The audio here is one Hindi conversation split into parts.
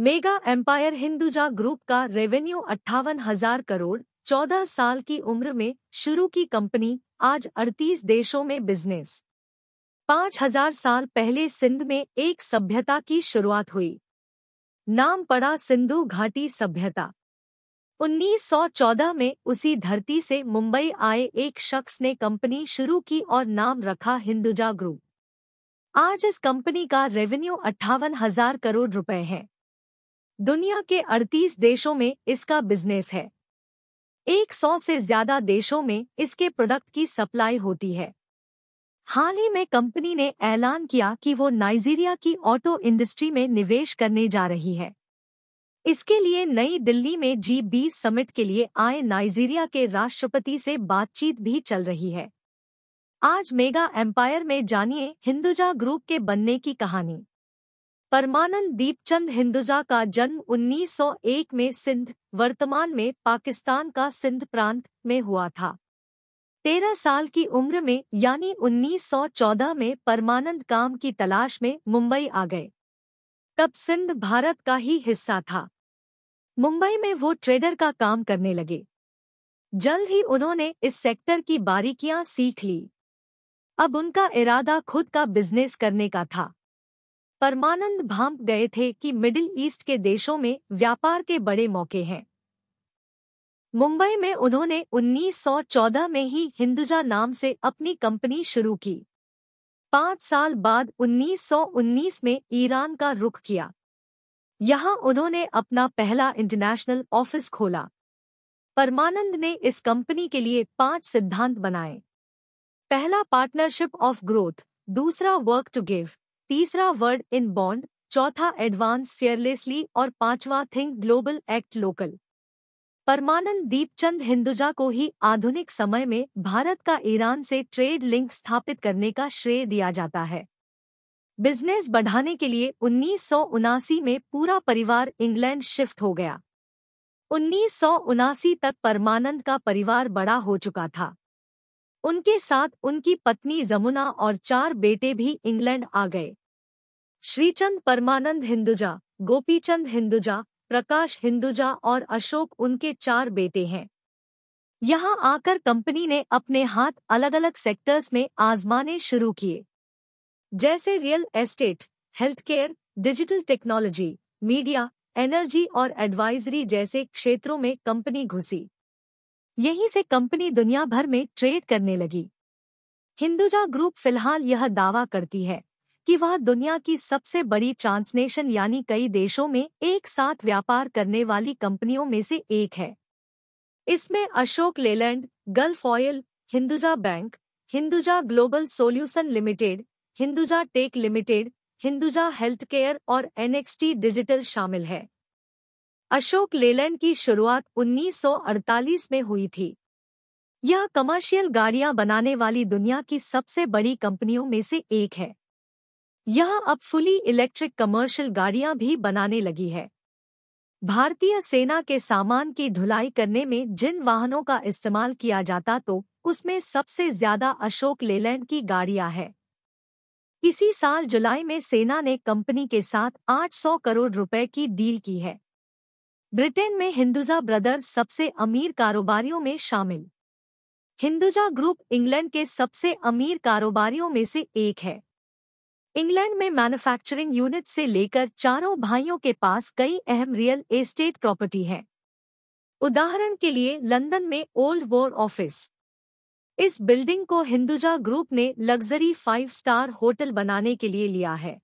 मेगा एम्पायर हिंदुजा ग्रुप का रेवेन्यू अट्ठावन हजार करोड़ चौदह साल की उम्र में शुरू की कंपनी आज अड़तीस देशों में बिजनेस पाँच हजार साल पहले सिंध में एक सभ्यता की शुरुआत हुई नाम पड़ा सिंधु घाटी सभ्यता 1914 में उसी धरती से मुंबई आए एक शख्स ने कंपनी शुरू की और नाम रखा हिंदुजा ग्रुप आज इस कंपनी का रेवेन्यू अट्ठावन हजार करोड़ रुपए है दुनिया के 38 देशों में इसका बिजनेस है 100 से ज्यादा देशों में इसके प्रोडक्ट की सप्लाई होती है हाल ही में कंपनी ने ऐलान किया कि वो नाइजीरिया की ऑटो इंडस्ट्री में निवेश करने जा रही है इसके लिए नई दिल्ली में जी बीस समिट के लिए आए नाइजीरिया के राष्ट्रपति से बातचीत भी चल रही है आज मेगा एम्पायर में जानिए हिंदुजा ग्रुप के बनने की कहानी परमानंद दीपचंद हिंदुजा का जन्म 1901 में सिंध वर्तमान में पाकिस्तान का सिंध प्रांत में हुआ था तेरह साल की उम्र में यानी 1914 में परमानंद काम की तलाश में मुंबई आ गए तब सिंध भारत का ही हिस्सा था मुंबई में वो ट्रेडर का काम करने लगे जल्द ही उन्होंने इस सेक्टर की बारीकियां सीख ली अब उनका इरादा खुद का बिजनेस करने का था परमानंद भांप गए थे कि मिडिल ईस्ट के देशों में व्यापार के बड़े मौके हैं मुंबई में उन्होंने 1914 में ही हिंदुजा नाम से अपनी कंपनी शुरू की पांच साल बाद 1919 में ईरान का रुख किया यहां उन्होंने अपना पहला इंटरनेशनल ऑफिस खोला परमानंद ने इस कंपनी के लिए पांच सिद्धांत बनाए पहला पार्टनरशिप ऑफ ग्रोथ दूसरा वर्क टू गिव तीसरा वर्ड इन बॉन्ड चौथा एडवांस फेयरलेसली और पांचवा think global act local Parmanand Deepchand Hinduja को ही आधुनिक समय में भारत का ईरान से ट्रेड लिंक स्थापित करने का श्रेय दिया जाता है बिजनेस बढ़ाने के लिए उन्नीस में पूरा परिवार इंग्लैंड शिफ्ट हो गया उन्नीस तक परमानंद का परिवार बड़ा हो चुका था उनके साथ उनकी पत्नी जमुना और चार बेटे भी इंग्लैंड आ गए श्रीचंद परमानंद हिंदुजा गोपीचंद हिंदुजा प्रकाश हिंदुजा और अशोक उनके चार बेटे हैं यहां आकर कंपनी ने अपने हाथ अलग अलग सेक्टर्स में आजमाने शुरू किए जैसे real estate health care digital technology media energy और एडवाइजरी जैसे क्षेत्रों में कंपनी घुसी यहीं से कंपनी दुनिया भर में ट्रेड करने लगी हिंदुजा ग्रुप फिलहाल यह दावा करती है कि वह दुनिया की सबसे बड़ी ट्रांसनेशन यानी कई देशों में एक साथ व्यापार करने वाली कंपनियों में से एक है इसमें Ashok Leyland Gulf Oil Hinduja bank Hinduja global solution limited Hinduja tech limited Hinduja health care और एनएक्सटी डिजिटल शामिल है अशोक लेलैंड की शुरुआत 1948 में हुई थी यह कमर्शियल गाड़ियां बनाने वाली दुनिया की सबसे बड़ी कंपनियों में से एक है यह अब फुली इलेक्ट्रिक कमर्शियल गाड़ियां भी बनाने लगी है भारतीय सेना के सामान की ढुलाई करने में जिन वाहनों का इस्तेमाल किया जाता तो उसमें सबसे ज्यादा अशोक लेलैंड की गाड़ियां है इसी साल जुलाई में सेना ने कंपनी के साथ 800 करोड़ रुपए की डील की है ब्रिटेन में हिंदुजा ब्रदर्स सबसे अमीर कारोबारियों में शामिल हिंदुजा ग्रुप इंग्लैंड के सबसे अमीर कारोबारियों में से एक है इंग्लैंड में मैन्युफैक्चरिंग यूनिट से लेकर चारों भाइयों के पास कई अहम रियल एस्टेट प्रॉपर्टी है उदाहरण के लिए लंदन में ओल्ड वॉर ऑफिस इस बिल्डिंग को हिंदुजा ग्रुप ने लग्जरी फाइव स्टार होटल बनाने के लिए लिया है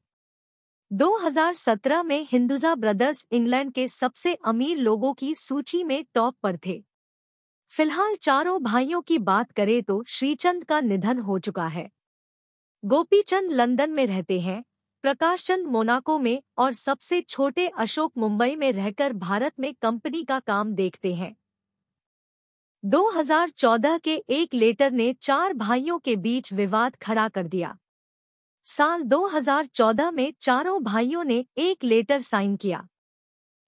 2017 में हिंदुजा ब्रदर्स इंग्लैंड के सबसे अमीर लोगों की सूची में टॉप पर थे फिलहाल चारों भाइयों की बात करें तो श्रीचंद का निधन हो चुका है गोपीचंद लंदन में रहते हैं प्रकाश चंद मोनाको में और सबसे छोटे अशोक मुंबई में रहकर भारत में कंपनी का काम देखते हैं 2014 के एक लेटर ने चार भाइयों के बीच विवाद खड़ा कर दिया साल 2014 में चारों भाइयों ने एक लेटर साइन किया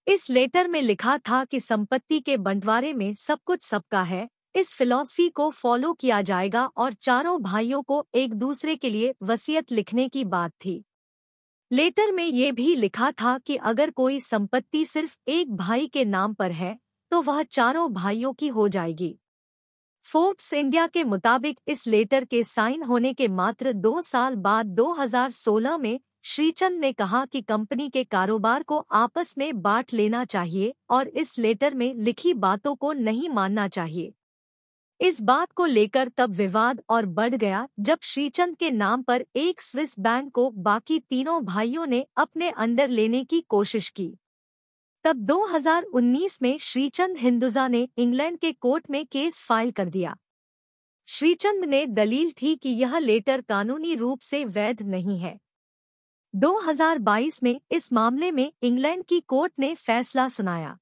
इस लेटर में लिखा था कि संपत्ति के बंटवारे में सब कुछ सबका है इस फिलॉसफी को फॉलो किया जाएगा और चारों भाइयों को एक दूसरे के लिए वसीयत लिखने की बात थी लेटर में ये भी लिखा था कि अगर कोई संपत्ति सिर्फ एक भाई के नाम पर है तो वह चारों भाइयों की हो जाएगी फोर्ब्स इंडिया के मुताबिक इस लेटर के साइन होने के मात्र दो साल बाद 2016 में श्रीचंद ने कहा कि कंपनी के कारोबार को आपस में बांट लेना चाहिए और इस लेटर में लिखी बातों को नहीं मानना चाहिए इस बात को लेकर तब विवाद और बढ़ गया जब श्रीचंद के नाम पर एक स्विस बैंक को बाकी तीनों भाइयों ने अपने अंडर लेने की कोशिश की तब 2019 में श्रीचंद हिंदुजा ने इंग्लैंड के कोर्ट में केस फाइल कर दिया श्रीचंद ने दलील थी कि यह लेटर कानूनी रूप से वैध नहीं है 2022 में इस मामले में इंग्लैंड की कोर्ट ने फैसला सुनाया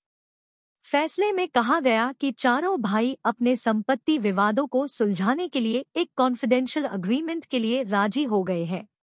फैसले में कहा गया कि चारों भाई अपने संपत्ति विवादों को सुलझाने के लिए एक कॉन्फिडेंशियल अग्रीमेंट के लिए राजी हो गए हैं